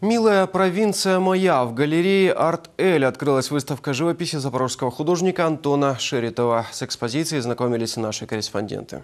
«Милая провинция моя» в галерее «Арт-Эль» открылась выставка живописи запорожского художника Антона Шеритова. С экспозицией знакомились наши корреспонденты.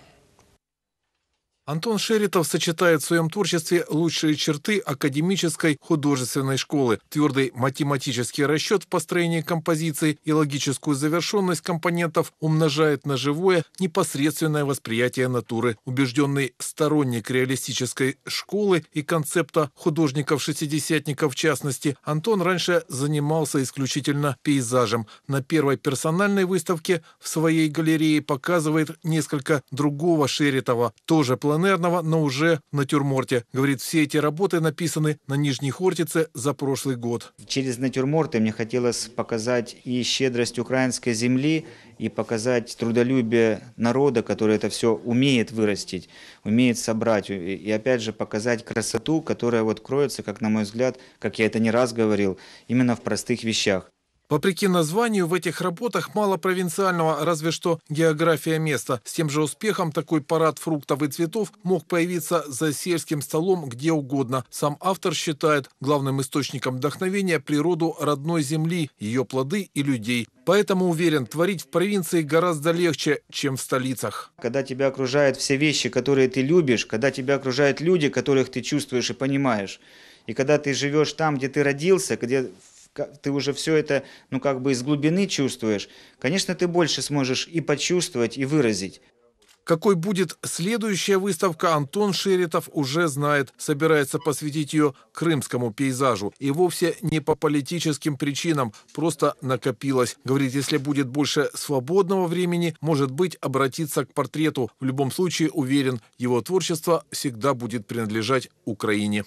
Антон Шеритов сочетает в своем творчестве лучшие черты академической художественной школы, твердый математический расчет в построении композиций и логическую завершенность компонентов умножает на живое непосредственное восприятие натуры. Убежденный сторонник реалистической школы и концепта художников-шестидесятников в частности, Антон раньше занимался исключительно пейзажем. На первой персональной выставке в своей галерее показывает несколько другого Шеритова, тоже планирования Полонерного, но уже натюрморте. Говорит, все эти работы написаны на Нижней Хортице за прошлый год. Через натюрморты мне хотелось показать и щедрость украинской земли, и показать трудолюбие народа, который это все умеет вырастить, умеет собрать. И опять же показать красоту, которая вот кроется, как на мой взгляд, как я это не раз говорил, именно в простых вещах. Вопреки названию, в этих работах мало провинциального, разве что география места. С тем же успехом такой парад фруктов и цветов мог появиться за сельским столом где угодно. Сам автор считает главным источником вдохновения природу родной земли, ее плоды и людей. Поэтому уверен, творить в провинции гораздо легче, чем в столицах. Когда тебя окружают все вещи, которые ты любишь, когда тебя окружают люди, которых ты чувствуешь и понимаешь, и когда ты живешь там, где ты родился, где ты уже все это, ну как бы из глубины чувствуешь, конечно, ты больше сможешь и почувствовать, и выразить. Какой будет следующая выставка, Антон Ширитов уже знает. Собирается посвятить ее крымскому пейзажу. И вовсе не по политическим причинам, просто накопилось. Говорит, если будет больше свободного времени, может быть, обратиться к портрету. В любом случае, уверен, его творчество всегда будет принадлежать Украине.